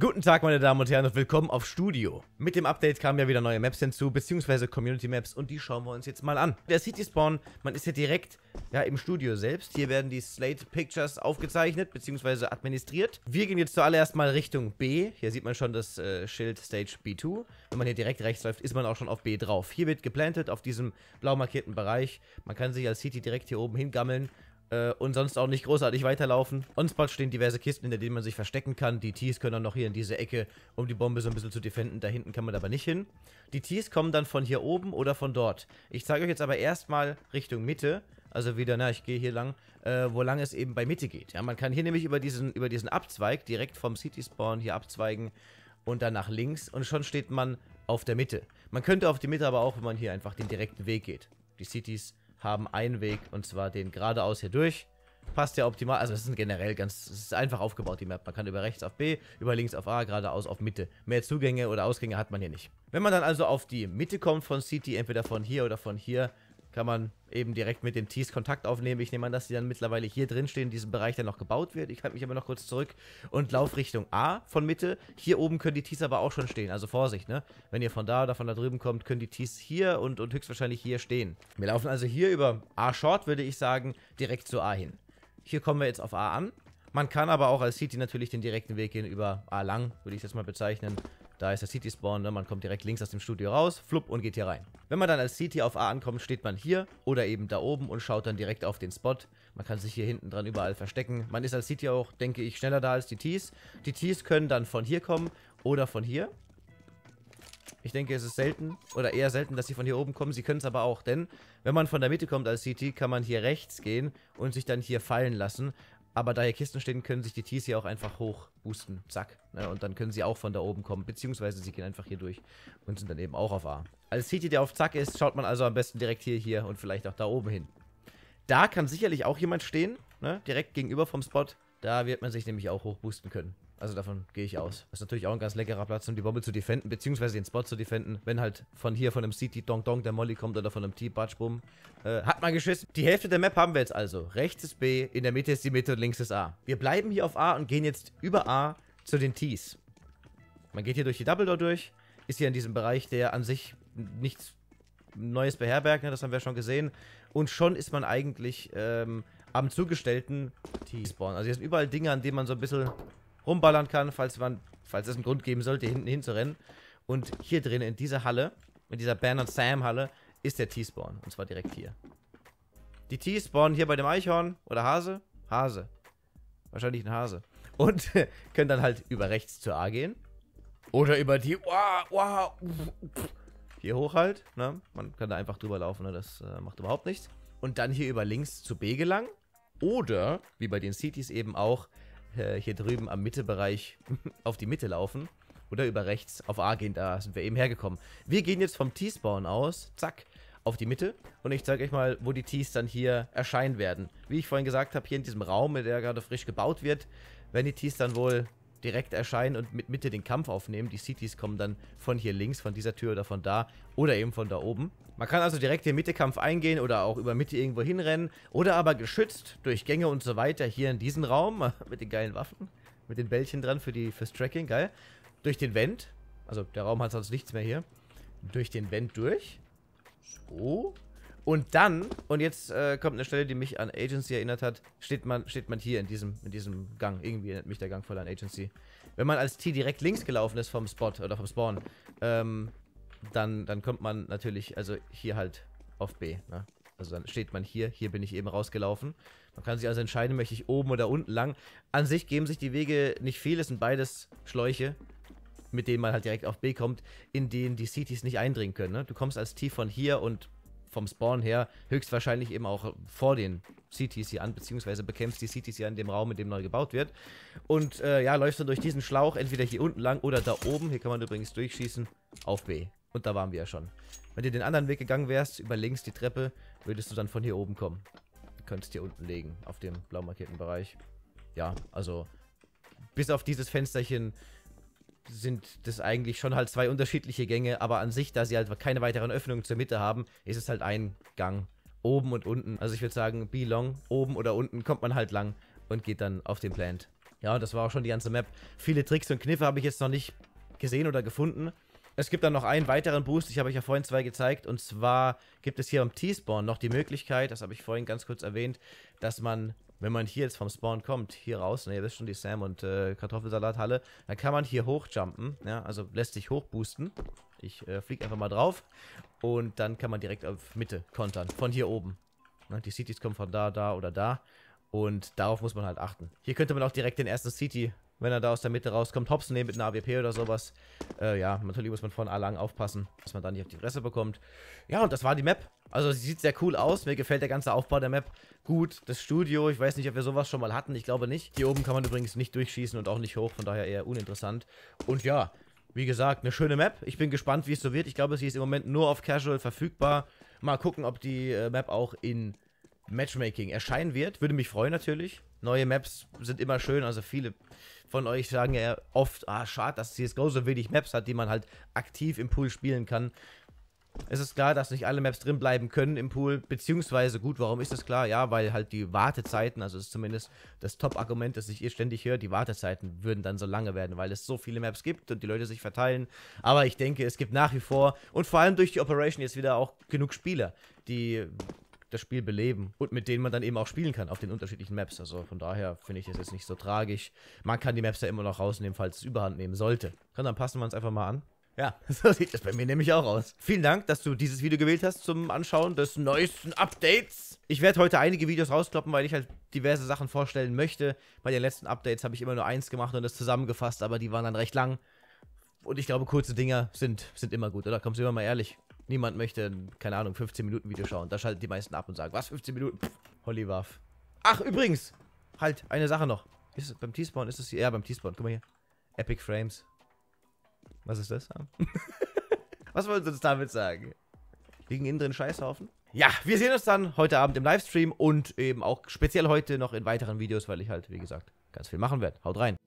Guten Tag meine Damen und Herren und willkommen auf Studio. Mit dem Update kamen ja wieder neue Maps hinzu, beziehungsweise Community Maps und die schauen wir uns jetzt mal an. Der City Spawn, man ist ja direkt ja, im Studio selbst. Hier werden die Slate Pictures aufgezeichnet, beziehungsweise administriert. Wir gehen jetzt zuallererst mal Richtung B. Hier sieht man schon das äh, Schild Stage B2. Wenn man hier direkt rechts läuft, ist man auch schon auf B drauf. Hier wird geplantet auf diesem blau markierten Bereich. Man kann sich als City direkt hier oben hingammeln äh, und sonst auch nicht großartig weiterlaufen. On-Spot stehen diverse Kisten, in denen man sich verstecken kann. Die Tees können dann noch hier in diese Ecke, um die Bombe so ein bisschen zu defenden. Da hinten kann man aber nicht hin. Die Tees kommen dann von hier oben oder von dort. Ich zeige euch jetzt aber erstmal Richtung Mitte. Also wieder, na, ich gehe hier lang, äh, wo lang es eben bei Mitte geht. Ja, man kann hier nämlich über diesen, über diesen Abzweig direkt vom City Spawn hier abzweigen und dann nach links und schon steht man auf der Mitte. Man könnte auf die Mitte aber auch, wenn man hier einfach den direkten Weg geht. Die Cities haben einen Weg und zwar den geradeaus hier durch. Passt ja optimal. Also es ist generell ganz, es ist einfach aufgebaut, die Map. Man kann über rechts auf B, über links auf A, geradeaus auf Mitte. Mehr Zugänge oder Ausgänge hat man hier nicht. Wenn man dann also auf die Mitte kommt von City, entweder von hier oder von hier, kann man eben direkt mit dem Tees Kontakt aufnehmen. Ich nehme an, dass die dann mittlerweile hier drin stehen, in diesem Bereich, der noch gebaut wird. Ich halte mich aber noch kurz zurück und laufe Richtung A von Mitte. Hier oben können die Tees aber auch schon stehen. Also Vorsicht, ne? Wenn ihr von da oder von da drüben kommt, können die Tees hier und, und höchstwahrscheinlich hier stehen. Wir laufen also hier über A Short, würde ich sagen, direkt zu A hin. Hier kommen wir jetzt auf A an. Man kann aber auch als City natürlich den direkten Weg gehen über A lang, würde ich das mal bezeichnen, da ist der City-Spawn, ne? man kommt direkt links aus dem Studio raus, flupp und geht hier rein. Wenn man dann als City auf A ankommt, steht man hier oder eben da oben und schaut dann direkt auf den Spot. Man kann sich hier hinten dran überall verstecken. Man ist als City auch, denke ich, schneller da als die Tees. Die Tees können dann von hier kommen oder von hier. Ich denke, es ist selten oder eher selten, dass sie von hier oben kommen. Sie können es aber auch, denn wenn man von der Mitte kommt als CT, kann man hier rechts gehen und sich dann hier fallen lassen. Aber da hier Kisten stehen, können sich die Ts hier auch einfach hoch boosten. Zack. Ne? Und dann können sie auch von da oben kommen. Beziehungsweise sie gehen einfach hier durch und sind dann eben auch auf A. Als City, der auf Zack ist, schaut man also am besten direkt hier, hier und vielleicht auch da oben hin. Da kann sicherlich auch jemand stehen, ne? direkt gegenüber vom Spot. Da wird man sich nämlich auch hochboosten können. Also davon gehe ich aus. Das ist natürlich auch ein ganz leckerer Platz, um die Bombe zu defenden, beziehungsweise den Spot zu defenden. Wenn halt von hier, von einem CT Dong Dong der Molly kommt oder von einem T-Batsch Bumm. Äh, hat man geschissen. Die Hälfte der Map haben wir jetzt also. Rechts ist B, in der Mitte ist die Mitte und links ist A. Wir bleiben hier auf A und gehen jetzt über A zu den Tees. Man geht hier durch die Double Door durch. Ist hier in diesem Bereich, der an sich nichts Neues beherbergt. Ne? Das haben wir schon gesehen. Und schon ist man eigentlich ähm, am zugestellten T-Spawn. Also hier sind überall Dinge, an denen man so ein bisschen rumballern kann, falls, man, falls es einen Grund geben sollte, hinten hinzurennen. Und hier drin, in dieser Halle, in dieser Ben und Sam Halle, ist der T-Spawn. Und zwar direkt hier. Die T-Spawn hier bei dem Eichhorn oder Hase? Hase. Wahrscheinlich ein Hase. Und können dann halt über rechts zur A gehen. Oder über die. Wow, wow, hier hoch halt. Ne? Man kann da einfach drüber laufen, ne? das äh, macht überhaupt nichts. Und dann hier über links zu B gelangen. Oder, wie bei den Cities eben auch, äh, hier drüben am Mittebereich auf die Mitte laufen. Oder über rechts auf A gehen, da sind wir eben hergekommen. Wir gehen jetzt vom T-Spawn aus, zack, auf die Mitte. Und ich zeige euch mal, wo die Tees dann hier erscheinen werden. Wie ich vorhin gesagt habe, hier in diesem Raum, der gerade frisch gebaut wird, werden die Tees dann wohl direkt erscheinen und mit Mitte den Kampf aufnehmen. Die Cities kommen dann von hier links, von dieser Tür oder von da oder eben von da oben. Man kann also direkt den Mitte-Kampf eingehen oder auch über Mitte irgendwo hinrennen oder aber geschützt durch Gänge und so weiter hier in diesen Raum mit den geilen Waffen, mit den Bällchen dran für die, fürs Tracking, geil. Durch den Vent, also der Raum hat sonst nichts mehr hier, durch den Vent durch. So, und dann, und jetzt äh, kommt eine Stelle, die mich an Agency erinnert hat, steht man, steht man hier in diesem, in diesem Gang. Irgendwie erinnert mich der Gang voll an Agency. Wenn man als T direkt links gelaufen ist vom Spot oder vom Spawn, ähm, dann, dann kommt man natürlich, also hier halt auf B. Ne? Also dann steht man hier, hier bin ich eben rausgelaufen. Man kann sich also entscheiden, möchte ich oben oder unten lang. An sich geben sich die Wege nicht viel, es sind beides Schläuche, mit denen man halt direkt auf B kommt, in denen die Cities nicht eindringen können. Ne? Du kommst als T von hier und vom Spawn her höchstwahrscheinlich eben auch vor den CTC an, beziehungsweise bekämpfst die CTC an dem Raum, in dem neu gebaut wird. Und äh, ja, läufst dann durch diesen Schlauch, entweder hier unten lang oder da oben. Hier kann man übrigens durchschießen auf B. Und da waren wir ja schon. Wenn du den anderen Weg gegangen wärst, über links die Treppe, würdest du dann von hier oben kommen. Du könntest hier unten legen, auf dem blau markierten Bereich. Ja, also bis auf dieses Fensterchen sind das eigentlich schon halt zwei unterschiedliche Gänge, aber an sich, da sie halt keine weiteren Öffnungen zur Mitte haben, ist es halt ein Gang. Oben und unten. Also ich würde sagen, be long, oben oder unten kommt man halt lang und geht dann auf den Plant. Ja, das war auch schon die ganze Map. Viele Tricks und Kniffe habe ich jetzt noch nicht gesehen oder gefunden. Es gibt dann noch einen weiteren Boost, ich habe euch ja vorhin zwei gezeigt, und zwar gibt es hier am T-Spawn noch die Möglichkeit, das habe ich vorhin ganz kurz erwähnt, dass man wenn man hier jetzt vom Spawn kommt, hier raus, ne, ihr wisst schon, die Sam- und äh, Kartoffelsalathalle, dann kann man hier hochjumpen, ja, also lässt sich hochboosten. Ich äh, fliege einfach mal drauf und dann kann man direkt auf Mitte kontern, von hier oben. Ne, die Cities kommen von da, da oder da und darauf muss man halt achten. Hier könnte man auch direkt den ersten City wenn er da aus der Mitte rauskommt, hops nehmen mit einer AWP oder sowas. Äh, ja, natürlich muss man von A lang aufpassen, dass man da nicht auf die Fresse bekommt. Ja, und das war die Map. Also sie sieht sehr cool aus. Mir gefällt der ganze Aufbau der Map gut. Das Studio, ich weiß nicht, ob wir sowas schon mal hatten. Ich glaube nicht. Hier oben kann man übrigens nicht durchschießen und auch nicht hoch. Von daher eher uninteressant. Und ja, wie gesagt, eine schöne Map. Ich bin gespannt, wie es so wird. Ich glaube, sie ist im Moment nur auf Casual verfügbar. Mal gucken, ob die äh, Map auch in Matchmaking erscheinen wird. Würde mich freuen natürlich. Neue Maps sind immer schön. Also viele von euch sagen ja oft, ah, schade, dass CSGO so wenig Maps hat, die man halt aktiv im Pool spielen kann. Es ist klar, dass nicht alle Maps drin bleiben können im Pool, beziehungsweise gut, warum ist das klar? Ja, weil halt die Wartezeiten, also ist zumindest das Top-Argument, das ich ihr ständig höre, die Wartezeiten würden dann so lange werden, weil es so viele Maps gibt und die Leute sich verteilen. Aber ich denke, es gibt nach wie vor und vor allem durch die Operation jetzt wieder auch genug Spieler, die das Spiel beleben und mit denen man dann eben auch spielen kann auf den unterschiedlichen Maps. Also von daher finde ich es jetzt nicht so tragisch. Man kann die Maps ja immer noch rausnehmen, falls es überhand nehmen sollte. Kann dann passen wir uns einfach mal an. Ja, so sieht das bei mir nämlich auch aus. Vielen Dank, dass du dieses Video gewählt hast zum Anschauen des neuesten Updates. Ich werde heute einige Videos rauskloppen, weil ich halt diverse Sachen vorstellen möchte. Bei den letzten Updates habe ich immer nur eins gemacht und das zusammengefasst, aber die waren dann recht lang. Und ich glaube, kurze Dinger sind, sind immer gut, oder? Kommst du immer mal ehrlich? Niemand möchte, keine Ahnung, 15 Minuten Video schauen. Da schalten die meisten ab und sagen, was, 15 Minuten? Pff, Holly warf. Ach, übrigens, halt, eine Sache noch. Ist es beim T-Spawn, ist es hier? Ja, beim T-Spawn, guck mal hier. Epic Frames. Was ist das? was wollen Sie uns damit sagen? Liegen innen drin Scheißhaufen? Ja, wir sehen uns dann heute Abend im Livestream und eben auch speziell heute noch in weiteren Videos, weil ich halt, wie gesagt, ganz viel machen werde. Haut rein.